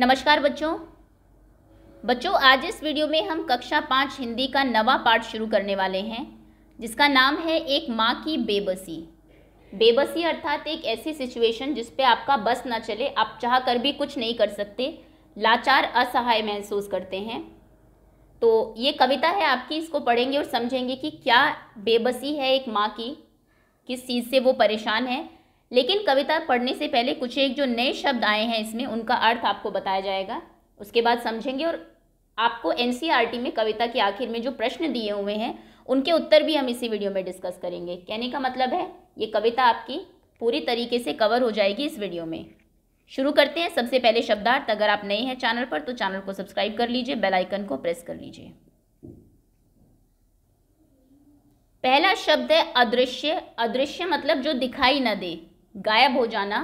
नमस्कार बच्चों बच्चों आज इस वीडियो में हम कक्षा पाँच हिंदी का नवा पाठ शुरू करने वाले हैं जिसका नाम है एक माँ की बेबसी बेबसी अर्थात एक ऐसी सिचुएशन जिस पे आपका बस ना चले आप चाह कर भी कुछ नहीं कर सकते लाचार असहाय महसूस करते हैं तो ये कविता है आपकी इसको पढ़ेंगे और समझेंगे कि क्या बेबसी है एक माँ की किस चीज़ से वो परेशान है लेकिन कविता पढ़ने से पहले कुछ एक जो नए शब्द आए हैं इसमें उनका अर्थ आपको बताया जाएगा उसके बाद समझेंगे और आपको एन e में कविता के आखिर में जो प्रश्न दिए हुए हैं उनके उत्तर भी हम इसी वीडियो में डिस्कस करेंगे कहने का मतलब है ये कविता आपकी पूरी तरीके से कवर हो जाएगी इस वीडियो में शुरू करते हैं सबसे पहले शब्दार्थ अगर आप नए हैं चैनल पर तो चैनल को सब्सक्राइब कर लीजिए बेल आइकन को प्रेस कर लीजिए पहला शब्द है अदृश्य अदृश्य मतलब जो दिखाई ना दे गायब हो जाना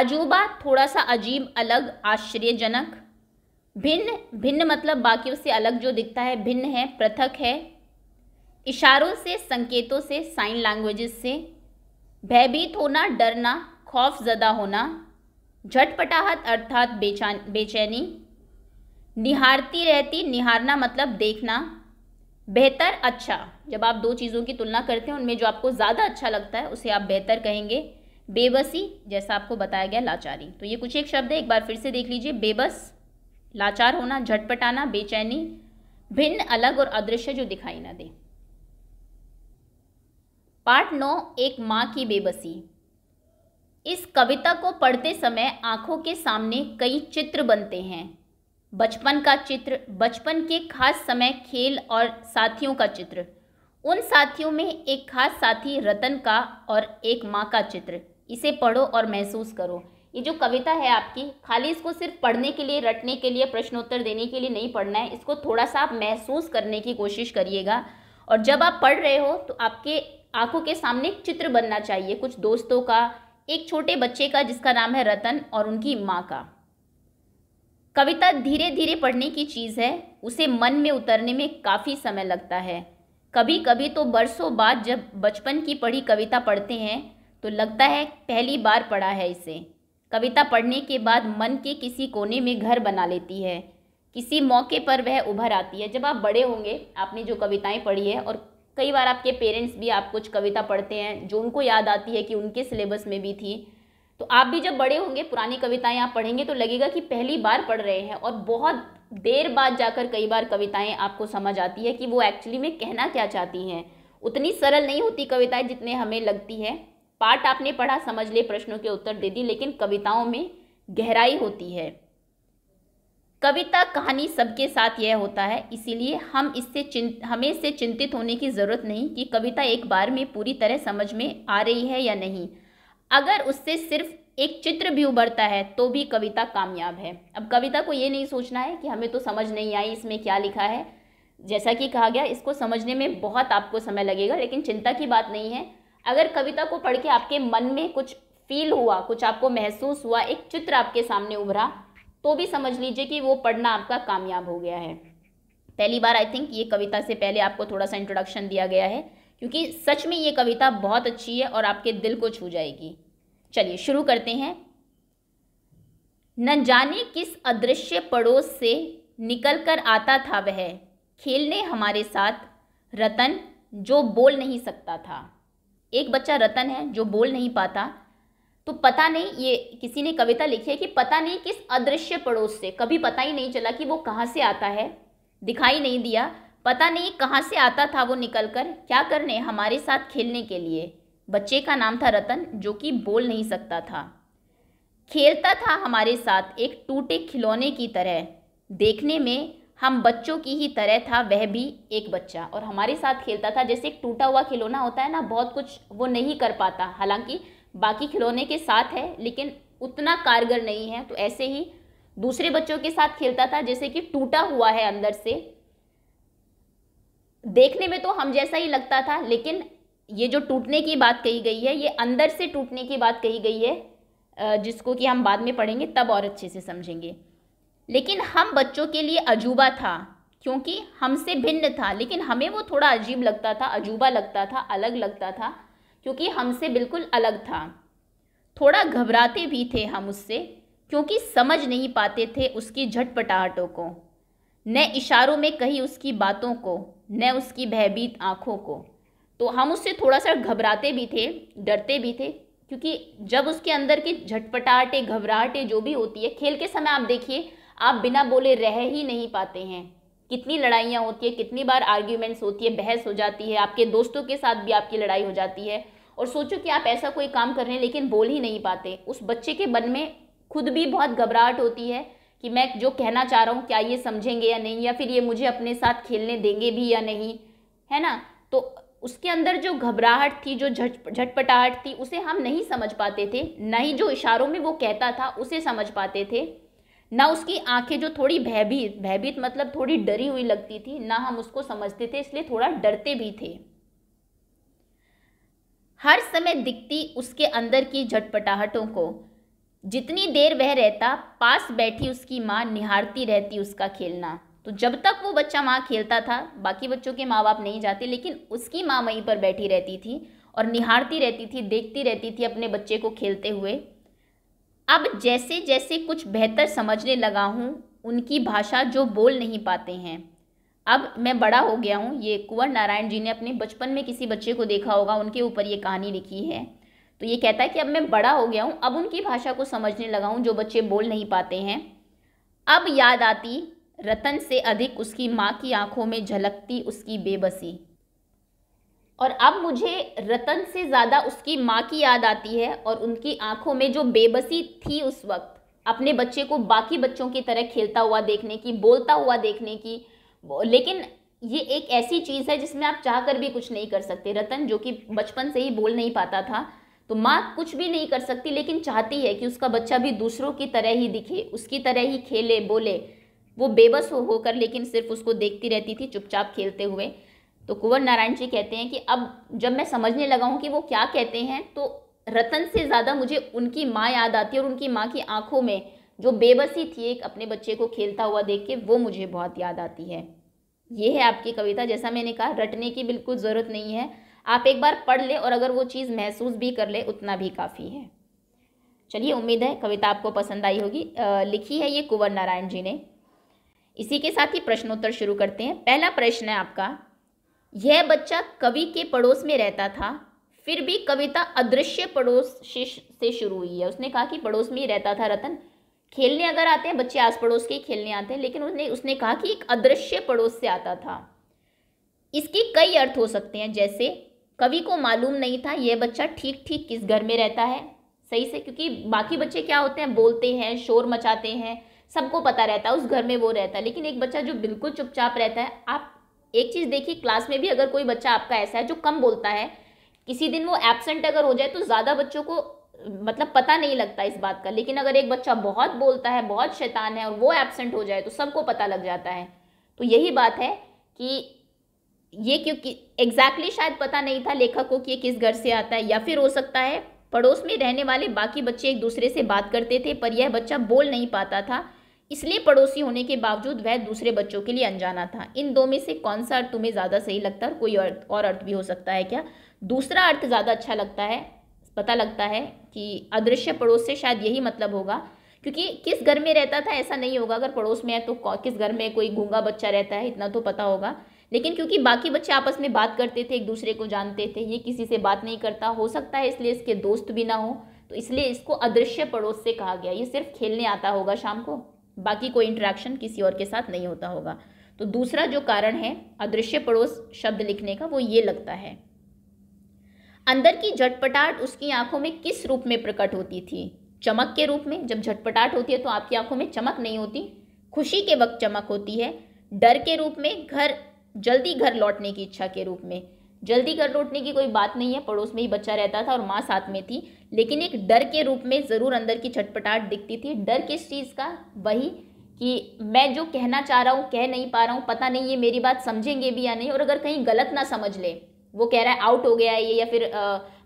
अजूबा थोड़ा सा अजीब अलग आश्चर्यजनक भिन्न भिन्न मतलब बाकियों से अलग जो दिखता है भिन्न है पृथक है इशारों से संकेतों से साइन लैंग्वेजेस से भयभीत होना डरना खौफ ज़दा होना झटपटाहट अर्थात बेचान बेचैनी निहारती रहती निहारना मतलब देखना बेहतर अच्छा जब आप दो चीज़ों की तुलना करते हैं उनमें जो आपको ज़्यादा अच्छा लगता है उसे आप बेहतर कहेंगे बेबसी जैसा आपको बताया गया लाचारी तो ये कुछ एक शब्द है एक बार फिर से देख लीजिए बेबस लाचार होना झटपटाना बेचैनी भिन्न अलग और अदृश्य जो दिखाई ना दे पार्ट नौ एक माँ की बेबसी इस कविता को पढ़ते समय आंखों के सामने कई चित्र बनते हैं बचपन का चित्र बचपन के खास समय खेल और साथियों का चित्र उन साथियों में एक खास साथी रतन का और एक माँ का चित्र इसे पढ़ो और महसूस करो ये जो कविता है आपकी खाली इसको सिर्फ पढ़ने के लिए रटने के लिए प्रश्नोत्तर देने के लिए नहीं पढ़ना है इसको थोड़ा सा आप महसूस करने की कोशिश करिएगा और जब आप पढ़ रहे हो तो आपके आंखों के सामने एक चित्र बनना चाहिए कुछ दोस्तों का एक छोटे बच्चे का जिसका नाम है रतन और उनकी माँ का कविता धीरे धीरे पढ़ने की चीज़ है उसे मन में उतरने में काफ़ी समय लगता है कभी कभी तो बरसों बाद जब बचपन की पढ़ी कविता पढ़ते हैं तो लगता है पहली बार पढ़ा है इसे कविता पढ़ने के बाद मन के किसी कोने में घर बना लेती है किसी मौके पर वह उभर आती है जब आप बड़े होंगे आपने जो कविताएं पढ़ी है और कई बार आपके पेरेंट्स भी आप कुछ कविता पढ़ते हैं जो उनको याद आती है कि उनके सिलेबस में भी थी तो आप भी जब बड़े होंगे पुरानी कविताएं आप पढ़ेंगे तो लगेगा कि पहली बार पढ़ रहे हैं और बहुत देर बाद जाकर कई बार कविताएं आपको समझ आती है कि वो एक्चुअली में कहना क्या चाहती हैं उतनी सरल नहीं होती कविताएं जितने हमें लगती है पाठ आपने पढ़ा समझ ले प्रश्नों के उत्तर दे दी लेकिन कविताओं में गहराई होती है कविता कहानी सबके साथ यह होता है इसीलिए हम इससे हमें इससे चिंतित होने की ज़रूरत नहीं कि कविता एक बार में पूरी तरह समझ में आ रही है या नहीं अगर उससे सिर्फ एक चित्र भी उभरता है तो भी कविता कामयाब है अब कविता को ये नहीं सोचना है कि हमें तो समझ नहीं आई इसमें क्या लिखा है जैसा कि कहा गया इसको समझने में बहुत आपको समय लगेगा लेकिन चिंता की बात नहीं है अगर कविता को पढ़ के आपके मन में कुछ फील हुआ कुछ आपको महसूस हुआ एक चित्र आपके सामने उभरा तो भी समझ लीजिए कि वो पढ़ना आपका कामयाब हो गया है पहली बार आई थिंक ये कविता से पहले आपको थोड़ा सा इंट्रोडक्शन दिया गया है क्योंकि सच में ये कविता बहुत अच्छी है और आपके दिल को छू जाएगी चलिए शुरू करते हैं न जाने किस अदृश्य पड़ोस से निकल कर आता था वह खेलने हमारे साथ रतन जो बोल नहीं सकता था एक बच्चा रतन है जो बोल नहीं पाता तो पता नहीं ये किसी ने कविता लिखी है कि पता नहीं किस अदृश्य पड़ोस से कभी पता ही नहीं चला कि वो कहाँ से आता है दिखाई नहीं दिया पता नहीं कहाँ से आता था वो निकल कर क्या करने हमारे साथ खेलने के लिए बच्चे का नाम था रतन जो कि बोल नहीं सकता था खेलता था हमारे साथ एक टूटे खिलौने की तरह देखने में हम बच्चों की ही तरह था वह भी एक बच्चा और हमारे साथ खेलता था जैसे एक टूटा हुआ खिलौना होता है ना बहुत कुछ वो नहीं कर पाता हालांकि बाकी खिलौने के साथ है लेकिन उतना कारगर नहीं है तो ऐसे ही दूसरे बच्चों के साथ खेलता था जैसे कि टूटा हुआ है अंदर से देखने में तो हम जैसा ही लगता था लेकिन ये जो टूटने की बात कही गई है ये अंदर से टूटने की बात कही गई है जिसको कि हम बाद में पढ़ेंगे तब और अच्छे से समझेंगे लेकिन हम बच्चों के लिए अजूबा था क्योंकि हमसे भिन्न था लेकिन हमें वो थोड़ा अजीब लगता था अजूबा लगता था अलग लगता था क्योंकि हमसे बिल्कुल अलग था थोड़ा घबराते भी थे हम उससे क्योंकि समझ नहीं पाते थे उसकी झटपटाहटों को न इशारों में कही उसकी बातों को न उसकी भयभीत आँखों को तो हम उससे थोड़ा सा घबराते भी थे डरते भी थे क्योंकि जब उसके अंदर की झटपटाहटें घबराहटें जो भी होती है खेल के समय आप देखिए आप बिना बोले रह ही नहीं पाते हैं कितनी लड़ाइयाँ होती है कितनी बार आर्ग्यूमेंट्स होती है बहस हो जाती है आपके दोस्तों के साथ भी आपकी लड़ाई हो जाती है और सोचो कि आप ऐसा कोई काम कर रहे हैं लेकिन बोल ही नहीं पाते उस बच्चे के मन में खुद भी बहुत घबराहट होती है कि मैं जो कहना चाह रहा हूँ क्या ये समझेंगे या नहीं या फिर ये मुझे अपने साथ खेलने देंगे भी या नहीं है ना तो उसके अंदर जो घबराहट थी जो झटपटाहट थी उसे हम नहीं समझ पाते थे नहीं जो इशारों में वो कहता था उसे समझ पाते थे ना उसकी आंखें जो थोड़ी भयभीत भयभीत मतलब थोड़ी डरी हुई लगती थी ना हम उसको समझते थे इसलिए थोड़ा डरते भी थे हर समय दिखती उसके अंदर की झटपटाहटों को जितनी देर वह रहता पास बैठी उसकी माँ निहारती रहती उसका खेलना तो जब तक वो बच्चा माँ खेलता था बाकी बच्चों के माँ बाप नहीं जाते लेकिन उसकी माँ वहीं पर बैठी रहती थी और निहारती रहती थी देखती रहती थी अपने बच्चे को खेलते हुए अब जैसे जैसे कुछ बेहतर समझने लगा हूँ उनकी भाषा जो बोल नहीं पाते हैं अब मैं बड़ा हो गया हूँ ये कुंवर नारायण जी ने अपने बचपन में किसी बच्चे को देखा होगा उनके ऊपर ये कहानी लिखी है तो ये कहता है कि अब मैं बड़ा हो गया हूँ अब उनकी भाषा को समझने लगा हूँ जो बच्चे बोल नहीं पाते हैं अब याद आती रतन से अधिक उसकी माँ की आंखों में झलकती उसकी बेबसी और अब मुझे रतन से ज़्यादा उसकी माँ की याद आती है और उनकी आंखों में जो बेबसी थी उस वक्त अपने बच्चे को बाकी बच्चों की तरह खेलता हुआ देखने की बोलता हुआ देखने की लेकिन ये एक ऐसी चीज़ है जिसमें आप चाह कर भी कुछ नहीं कर सकते रतन जो कि बचपन से ही बोल नहीं पाता था तो माँ कुछ भी नहीं कर सकती लेकिन चाहती है कि उसका बच्चा भी दूसरों की तरह ही दिखे उसकी तरह ही खेले बोले वो बेबस हो होकर लेकिन सिर्फ उसको देखती रहती थी चुपचाप खेलते हुए तो कुंवर नारायण जी कहते हैं कि अब जब मैं समझने लगा हूँ कि वो क्या कहते हैं तो रतन से ज़्यादा मुझे उनकी माँ याद आती है और उनकी माँ की आंखों में जो बेबसी थी एक अपने बच्चे को खेलता हुआ देख के वो मुझे बहुत याद आती है ये है आपकी कविता जैसा मैंने कहा रटने की बिल्कुल ज़रूरत नहीं है आप एक बार पढ़ ले और अगर वो चीज़ महसूस भी कर ले उतना भी काफ़ी है चलिए उम्मीद है कविता आपको पसंद आई होगी आ, लिखी है ये कुंवर नारायण जी ने इसी के साथ ही प्रश्नोत्तर शुरू करते हैं पहला प्रश्न है आपका यह बच्चा कवि के पड़ोस में रहता था फिर भी कविता अदृश्य पड़ोस से शुरू हुई है उसने कहा कि पड़ोस में ही रहता था रतन खेलने अगर आते हैं बच्चे आस पड़ोस के खेलने आते हैं लेकिन उसने उसने कहा कि एक अदृश्य पड़ोस से आता था इसके कई अर्थ हो सकते हैं जैसे कवि को मालूम नहीं था यह बच्चा ठीक ठीक किस घर में रहता है सही से क्योंकि बाकी बच्चे क्या होते हैं बोलते हैं शोर मचाते हैं सबको पता रहता है उस घर में वो रहता है लेकिन एक बच्चा जो बिल्कुल चुपचाप रहता है आप एक चीज़ देखिए क्लास में भी अगर कोई बच्चा आपका ऐसा है जो कम बोलता है किसी दिन वो एबसेंट अगर हो जाए तो ज़्यादा बच्चों को मतलब पता नहीं लगता इस बात का लेकिन अगर एक बच्चा बहुत बोलता है बहुत शैतान है और वो एबसेंट हो जाए तो सबको पता लग जाता है तो यही बात है कि ये क्योंकि एग्जैक्टली exactly शायद पता नहीं था लेखक को कि ये किस घर से आता है या फिर हो सकता है पड़ोस में रहने वाले बाकी बच्चे एक दूसरे से बात करते थे पर यह बच्चा बोल नहीं पाता था इसलिए पड़ोसी होने के बावजूद वह दूसरे बच्चों के लिए अनजाना था इन दो में से कौन सा अर्थ तुम्हें ज़्यादा सही लगता है और कोई अर्थ और अर्थ भी हो सकता है क्या दूसरा अर्थ ज़्यादा अच्छा लगता है पता लगता है कि अदृश्य पड़ोस से शायद यही मतलब होगा क्योंकि किस घर में रहता था ऐसा नहीं होगा अगर पड़ोस में है तो किस घर में कोई गूंगा बच्चा रहता है इतना तो पता होगा लेकिन क्योंकि बाकी बच्चे आपस में बात करते थे एक दूसरे को जानते थे ये किसी से बात नहीं करता हो सकता है इसलिए इसके दोस्त भी ना हो तो इसलिए इसको अदृश्य पड़ोस से कहा गया ये सिर्फ खेलने आता होगा शाम को बाकी कोई इंटरेक्शन किसी और के साथ नहीं होता होगा तो दूसरा जो कारण है अदृश्य पड़ोस शब्द लिखने का वो ये लगता है अंदर की झटपटाट उसकी आंखों में किस रूप में प्रकट होती थी चमक के रूप में जब झटपटाट होती है तो आपकी आंखों में चमक नहीं होती खुशी के वक्त चमक होती है डर के रूप में घर जल्दी घर लौटने की इच्छा के रूप में जल्दी कर लौटने की कोई बात नहीं है पड़ोस में ही बच्चा रहता था और माँ साथ में थी लेकिन एक डर के रूप में ज़रूर अंदर की छटपटाहट दिखती थी डर किस चीज़ का वही कि मैं जो कहना चाह रहा हूँ कह नहीं पा रहा हूँ पता नहीं ये मेरी बात समझेंगे भी या नहीं और अगर कहीं गलत ना समझ ले वो कह रहा है आउट हो गया है ये या फिर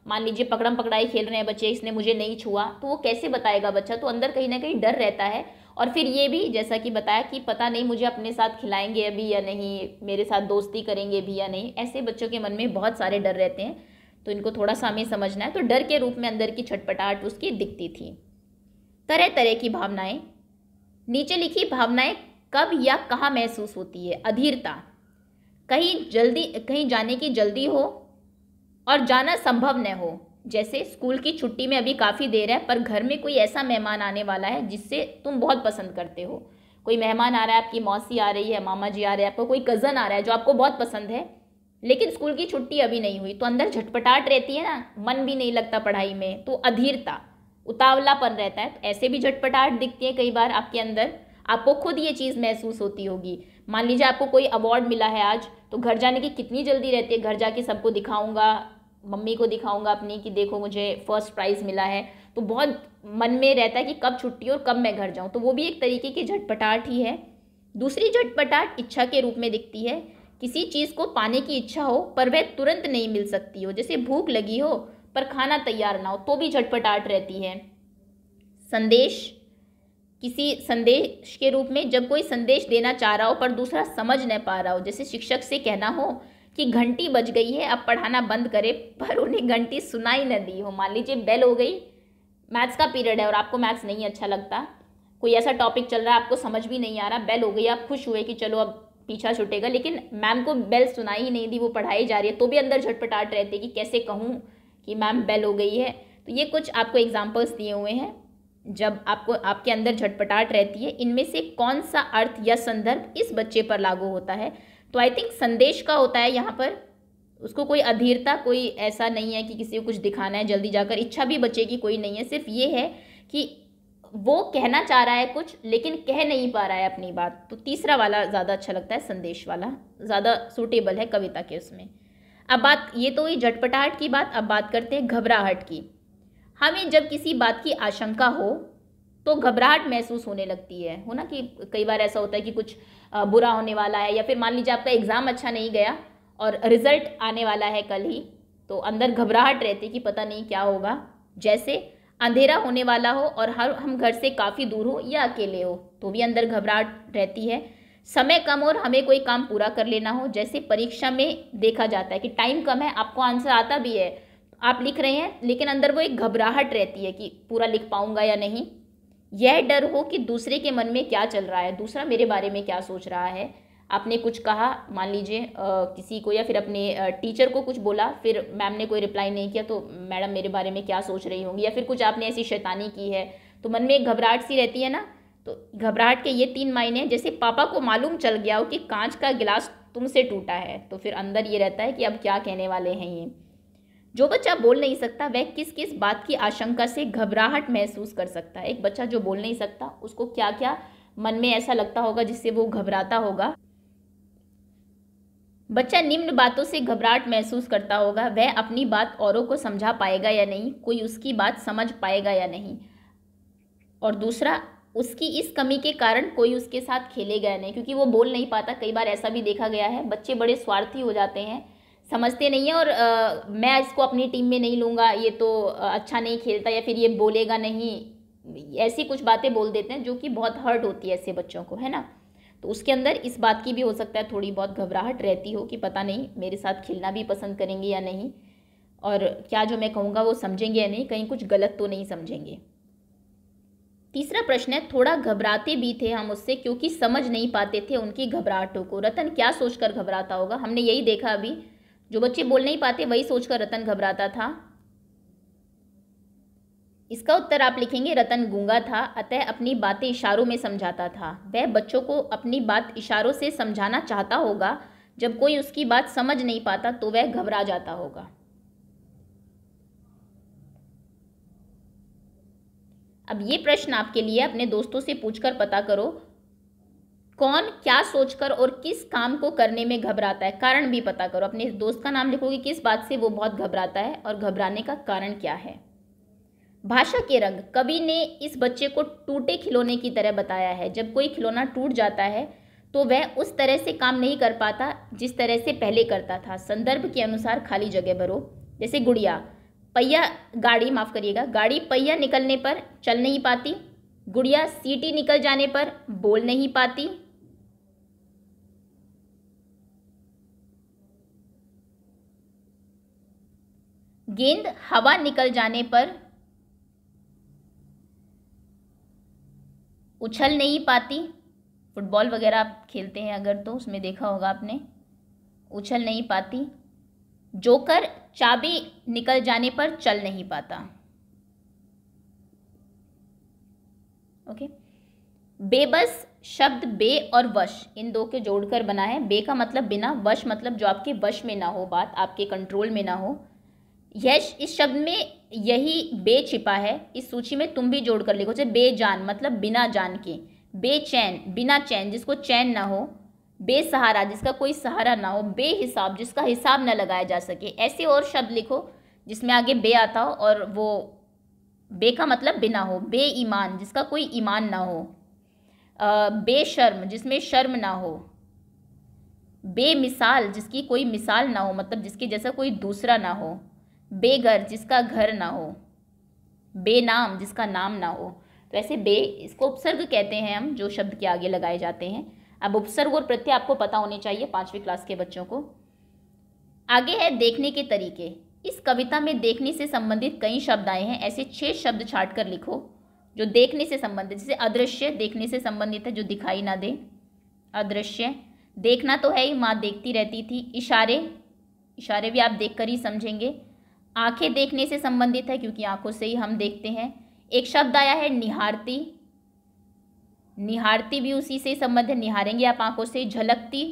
मान लीजिए पकड़म पकड़ाई खेल रहे हैं बच्चे इसने मुझे नहीं छुआ तो वो कैसे बताएगा बच्चा तो अंदर कहीं ना कहीं डर रहता है और फिर ये भी जैसा कि बताया कि पता नहीं मुझे अपने साथ खिलाएंगे अभी या नहीं मेरे साथ दोस्ती करेंगे भी या नहीं ऐसे बच्चों के मन में बहुत सारे डर रहते हैं तो इनको थोड़ा सा हमें समझना है तो डर के रूप में अंदर की छटपटाहट उसकी दिखती थी तरह तरह की भावनाएं नीचे लिखी भावनाएं कब या कहाँ महसूस होती है अधीरता कहीं जल्दी कहीं जाने की जल्दी हो और जाना संभव न हो जैसे स्कूल की छुट्टी में अभी काफ़ी देर है पर घर में कोई ऐसा मेहमान आने वाला है जिससे तुम बहुत पसंद करते हो कोई मेहमान आ रहा है आपकी मौसी आ रही है मामा जी आ रहे हैं आपको कोई कज़न आ रहा है जो आपको बहुत पसंद है लेकिन स्कूल की छुट्टी अभी नहीं हुई तो अंदर झटपटाहट रहती है ना मन भी नहीं लगता पढ़ाई में तो अधीरता उतावलापन रहता है तो ऐसे भी झटपटाहट दिखती है कई बार आपके अंदर आपको खुद ये चीज़ महसूस होती होगी मान लीजिए आपको कोई अवार्ड मिला है आज तो घर जाने की कितनी जल्दी रहती है घर जाके सबको दिखाऊंगा मम्मी को दिखाऊंगा अपनी कि देखो मुझे फर्स्ट प्राइज़ मिला है तो बहुत मन में रहता है कि कब छुट्टी और कब मैं घर जाऊँ तो वो भी एक तरीके की झटपटाट ही है दूसरी झटपटाट इच्छा के रूप में दिखती है किसी चीज़ को पाने की इच्छा हो पर वह तुरंत नहीं मिल सकती हो जैसे भूख लगी हो पर खाना तैयार ना हो तो भी झटपटाहट रहती है संदेश किसी संदेश के रूप में जब कोई संदेश देना चाह रहा हो पर दूसरा समझ नहीं पा रहा हो जैसे शिक्षक से कहना हो कि घंटी बज गई है अब पढ़ाना बंद करें पर उन्हें घंटी सुनाई न दी हो मान लीजिए बेल हो गई मैथ्स का पीरियड है और आपको मैथ्स नहीं अच्छा लगता कोई ऐसा टॉपिक चल रहा है आपको समझ भी नहीं आ रहा बेल हो गई आप खुश हुए कि चलो अब पीछा छुटेगा लेकिन मैम को बेल सुनाई ही नहीं दी वो पढ़ाई जा रही है तो भी अंदर झटपटाट रहते कि कैसे कहूँ कि मैम बेल हो गई है तो ये कुछ आपको एग्जाम्पल्स दिए हुए हैं जब आपको आपके अंदर झटपटाट रहती है इनमें से कौन सा अर्थ या संदर्भ इस बच्चे पर लागू होता है तो आई थिंक संदेश का होता है यहाँ पर उसको कोई अधीरता कोई ऐसा नहीं है कि किसी को कुछ दिखाना है जल्दी जाकर इच्छा भी बचेगी की कोई नहीं है सिर्फ ये है कि वो कहना चाह रहा है कुछ लेकिन कह नहीं पा रहा है अपनी बात तो तीसरा वाला ज़्यादा अच्छा लगता है संदेश वाला ज़्यादा सूटेबल है कविता के उसमें अब बात ये तो हुई झटपटाहट की बात अब बात करते हैं घबराहट की हमें जब किसी बात की आशंका हो तो घबराहट महसूस होने लगती है हो ना कि कई बार ऐसा होता है कि कुछ बुरा होने वाला है या फिर मान लीजिए आपका एग्ज़ाम अच्छा नहीं गया और रिज़ल्ट आने वाला है कल ही तो अंदर घबराहट रहती कि पता नहीं क्या होगा जैसे अंधेरा होने वाला हो और हर हम घर से काफ़ी दूर हो या अकेले हो तो भी अंदर घबराहट रहती है समय कम और हमें कोई काम पूरा कर लेना हो जैसे परीक्षा में देखा जाता है कि टाइम कम है आपको आंसर आता भी है आप लिख रहे हैं लेकिन अंदर वो एक घबराहट रहती है कि पूरा लिख पाऊंगा या नहीं यह डर हो कि दूसरे के मन में क्या चल रहा है दूसरा मेरे बारे में क्या सोच रहा है आपने कुछ कहा मान लीजिए किसी को या फिर अपने टीचर को कुछ बोला फिर मैम ने कोई रिप्लाई नहीं किया तो मैडम मेरे बारे में क्या सोच रही होंगी या फिर कुछ आपने ऐसी शैतानी की है तो मन में एक घबराहट सी रहती है ना तो घबराहट के ये तीन मायने हैं जैसे पापा को मालूम चल गया हो कि कांच का गिलास तुमसे टूटा है तो फिर अंदर ये रहता है कि अब क्या कहने वाले हैं ये जो बच्चा बोल नहीं सकता वह किस किस बात की आशंका से घबराहट महसूस कर सकता है एक बच्चा जो बोल नहीं सकता उसको क्या क्या मन में ऐसा लगता होगा जिससे वो घबराता होगा बच्चा निम्न बातों से घबराहट महसूस करता होगा वह अपनी बात औरों को समझा पाएगा या नहीं कोई उसकी बात समझ पाएगा या नहीं और दूसरा उसकी इस कमी के कारण कोई उसके साथ खेलेगा या नहीं क्योंकि वो बोल नहीं पाता कई बार ऐसा भी देखा गया है बच्चे बड़े स्वार्थी हो जाते हैं समझते नहीं है और आ, मैं इसको अपनी टीम में नहीं लूँगा ये तो अच्छा नहीं खेलता या फिर ये बोलेगा नहीं ऐसी कुछ बातें बोल देते हैं जो कि बहुत हर्ट होती है ऐसे बच्चों को है ना तो उसके अंदर इस बात की भी हो सकता है थोड़ी बहुत घबराहट रहती हो कि पता नहीं मेरे साथ खेलना भी पसंद करेंगे या नहीं और क्या जो मैं कहूँगा वो समझेंगे या नहीं कहीं कुछ गलत तो नहीं समझेंगे तीसरा प्रश्न है थोड़ा घबराते भी थे हम उससे क्योंकि समझ नहीं पाते थे उनकी घबराहटों को रतन क्या सोचकर घबराता होगा हमने यही देखा अभी जो बच्चे बोल नहीं पाते वही सोचकर रतन घबराता था इसका उत्तर आप लिखेंगे रतन गूंगा था अतः अपनी बातें इशारों में समझाता था वह बच्चों को अपनी बात इशारों से समझाना चाहता होगा जब कोई उसकी बात समझ नहीं पाता तो वह घबरा जाता होगा अब ये प्रश्न आपके लिए अपने दोस्तों से पूछकर पता करो कौन क्या सोचकर और किस काम को करने में घबराता है कारण भी पता करो अपने दोस्त का नाम लिखोगे किस बात से वो बहुत घबराता है और घबराने का कारण क्या है भाषा के रंग कवि ने इस बच्चे को टूटे खिलौने की तरह बताया है जब कोई खिलौना टूट जाता है तो वह उस तरह से काम नहीं कर पाता जिस तरह से पहले करता था संदर्भ के अनुसार खाली जगह भरो जैसे गुड़िया पहिया गाड़ी माफ़ करिएगा गाड़ी पहिया निकलने पर चल नहीं पाती गुड़िया सीटी निकल जाने पर बोल नहीं पाती गेंद हवा निकल जाने पर उछल नहीं पाती फुटबॉल वगैरह आप खेलते हैं अगर तो उसमें देखा होगा आपने उछल नहीं पाती जोकर चाबी निकल जाने पर चल नहीं पाता ओके बेबस शब्द बे और वश इन दो के जोड़कर बना है बे का मतलब बिना वश मतलब जो आपके वश में ना हो बात आपके कंट्रोल में ना हो यश इस शब्द में यही बे छिपा है इस सूची में तुम भी जोड़ कर लिखो जैसे बेजान मतलब बिना जान के बेचैन बिना चैन जिसको चैन ना हो बेसहारा जिसका कोई सहारा ना हो बेहिसाब जिसका हिसाब ना लगाया जा सके ऐसे और शब्द लिखो जिसमें आगे बे आता हो और वो बे का मतलब बिना हो बे ईमान जिसका कोई ईमान ना हो बेशर्म जिसमें शर्म ना हो बेमिसाल जिसकी कोई मिसाल ना हो मतलब जिसके जैसा कोई दूसरा ना हो बेघर जिसका घर ना हो बेनाम जिसका नाम ना हो तो ऐसे बे इसको उपसर्ग कहते हैं हम जो शब्द के आगे लगाए जाते हैं अब उपसर्ग और प्रत्यय आपको पता होने चाहिए पाँचवीं क्लास के बच्चों को आगे है देखने के तरीके इस कविता में देखने से संबंधित कई शब्द आए हैं ऐसे छः शब्द छाट कर लिखो जो देखने से संबंधित जैसे अदृश्य देखने से संबंधित है जो दिखाई ना दे अदृश्य देखना तो है ही माँ देखती रहती थी इशारे इशारे भी आप देख कर ही समझेंगे आंखें देखने से संबंधित है क्योंकि आंखों से ही हम देखते हैं एक शब्द आया है निहारती निहारती भी उसी से संबंध है निहारेंगे आप आंखों से झलकती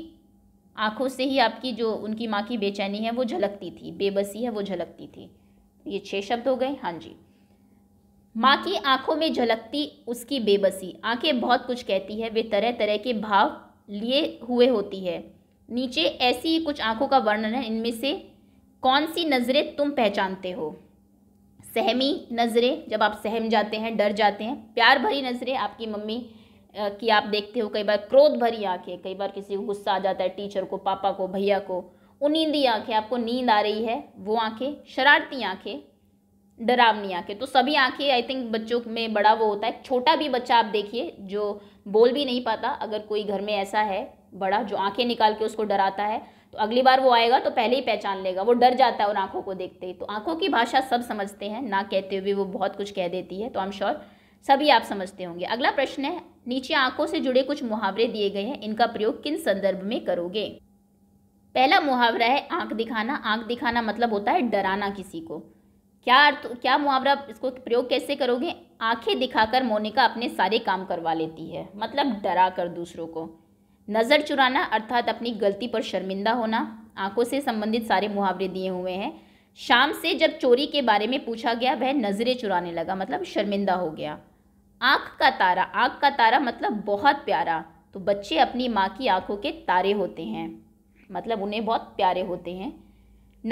आंखों से ही आपकी जो उनकी माँ की बेचैनी है वो झलकती थी बेबसी है वो झलकती थी ये छह शब्द हो गए हाँ जी माँ की आंखों में झलकती उसकी बेबसी आंखें बहुत कुछ कहती है वे तरह तरह के भाव लिए हुए होती है नीचे ऐसी कुछ आंखों का वर्णन है इनमें से कौन सी नज़रें तुम पहचानते हो सहमी नज़रें जब आप सहम जाते हैं डर जाते हैं प्यार भरी नज़रें आपकी मम्मी की आप देखते हो कई बार क्रोध भरी आंखें कई बार किसी को गुस्सा आ जाता है टीचर को पापा को भैया को उनींदी आंखें आपको नींद आ रही है वो आंखें शरारती आंखें डरावनी आंखें तो सभी आंखें आई थिंक बच्चों में बड़ा वो होता है छोटा भी बच्चा आप देखिए जो बोल भी नहीं पाता अगर कोई घर में ऐसा है बड़ा जो आंखें निकाल के उसको डराता है तो अगली बार वो आएगा तो पहले ही पहचान लेगा वो डर जाता है उन आँखों को देखते ही तो आँखों की भाषा सब समझते हैं ना कहते हुए वो बहुत कुछ कह देती है तो आई एम श्योर सभी आप समझते होंगे अगला प्रश्न है नीचे आंखों से जुड़े कुछ मुहावरे दिए गए हैं इनका प्रयोग किन संदर्भ में करोगे पहला मुहावरा है आंख दिखाना आंख दिखाना मतलब होता है डराना किसी को क्या अर्थ क्या मुहावरा इसको प्रयोग कैसे करोगे आंखें दिखाकर मोनिका अपने सारे काम करवा लेती है मतलब डरा कर दूसरों को नज़र चुराना अर्थात अपनी गलती पर शर्मिंदा होना आंखों से संबंधित सारे मुहावरे दिए हुए हैं शाम से जब चोरी के बारे में पूछा गया वह नज़रें चुराने लगा मतलब शर्मिंदा हो गया आँख का तारा आँख का तारा मतलब बहुत प्यारा तो बच्चे अपनी माँ की आँखों के तारे होते हैं मतलब उन्हें बहुत प्यारे होते हैं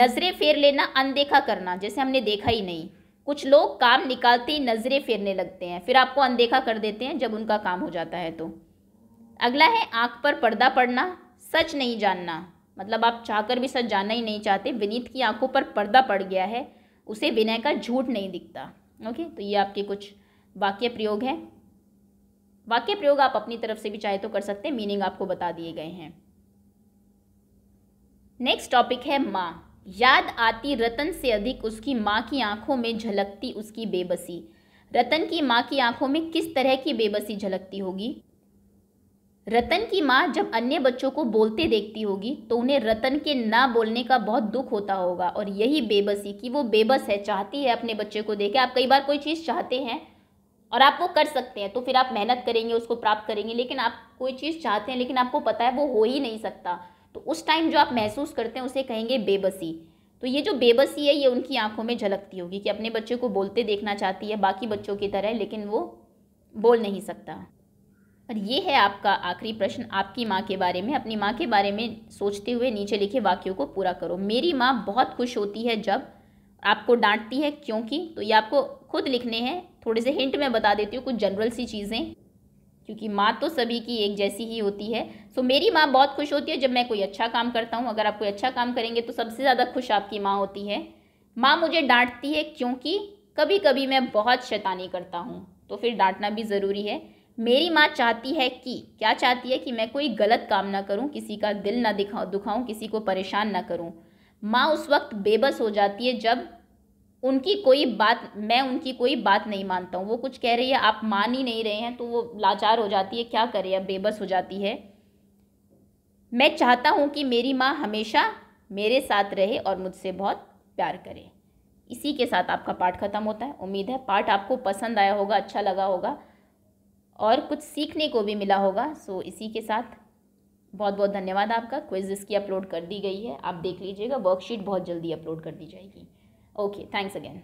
नज़रें फेर लेना अनदेखा करना जैसे हमने देखा ही नहीं कुछ लोग काम निकालते ही नज़रें फेरने लगते हैं फिर आपको अनदेखा कर देते हैं जब उनका काम हो जाता है तो अगला है आँख पर पर्दा पड़ना सच नहीं जानना मतलब आप चाहकर भी सच जानना ही नहीं चाहते विनीत की आंखों पर पर्दा पड़ गया है उसे विनय का झूठ नहीं दिखता ओके तो ये आपके कुछ वाक्य प्रयोग हैं वाक्य प्रयोग आप अपनी तरफ से भी चाहे तो कर सकते हैं मीनिंग आपको बता दिए गए हैं नेक्स्ट टॉपिक है माँ याद आती रतन से अधिक उसकी माँ की आंखों में झलकती उसकी बेबसी रतन की माँ की आंखों में किस तरह की बेबसी झलकती होगी रतन की माँ जब अन्य बच्चों को बोलते देखती होगी तो उन्हें रतन के ना बोलने का बहुत दुख होता होगा और यही बेबसी कि वो बेबस है चाहती है अपने बच्चे को देखे आप कई बार कोई चीज़ चाहते हैं और आप वो कर सकते हैं तो फिर आप मेहनत करेंगे उसको प्राप्त करेंगे लेकिन आप कोई चीज़ चाहते हैं लेकिन आपको पता है वो हो ही नहीं सकता तो उस टाइम जो आप महसूस करते हैं उसे कहेंगे बेबसी तो ये जो बेबसी है ये उनकी आंखों में झलकती होगी कि अपने बच्चे को बोलते देखना चाहती है बाकी बच्चों की तरह लेकिन वो बोल नहीं सकता और ये है आपका आखिरी प्रश्न आपकी माँ के बारे में अपनी माँ के बारे में सोचते हुए नीचे लिखे वाक्यों को पूरा करो मेरी माँ बहुत खुश होती है जब आपको डांटती है क्योंकि तो ये आपको खुद लिखने हैं थोड़े से हिंट मैं बता देती हूँ कुछ जनरल सी चीज़ें क्योंकि माँ तो सभी की एक जैसी ही होती है सो मेरी माँ बहुत खुश होती है जब मैं कोई अच्छा काम करता हूँ अगर आप कोई अच्छा काम करेंगे तो सबसे ज़्यादा खुश आपकी माँ होती है माँ मुझे डांटती है क्योंकि कभी कभी मैं बहुत शैतानी करता हूँ तो फिर डांटना भी ज़रूरी है मेरी माँ चाहती है कि क्या चाहती है कि मैं कोई गलत काम ना करूँ किसी का दिल ना दिखाऊँ दुखाऊँ किसी को परेशान ना करूँ माँ उस वक्त बेबस हो जाती है जब उनकी कोई बात मैं उनकी कोई बात नहीं मानता हूँ वो कुछ कह रही है आप मान ही नहीं रहे हैं तो वो लाचार हो जाती है क्या करे अब बेबस हो जाती है मैं चाहता हूँ कि मेरी माँ हमेशा मेरे साथ रहे और मुझसे बहुत प्यार करे इसी के साथ आपका पाठ खत्म होता है उम्मीद है पाठ आपको पसंद आया होगा अच्छा लगा होगा और कुछ सीखने को भी मिला होगा सो इसी के साथ बहुत बहुत धन्यवाद आपका क्विज इसकी अपलोड कर दी गई है आप देख लीजिएगा वर्कशीट बहुत जल्दी अपलोड कर दी जाएगी ओके थैंक्स अगेन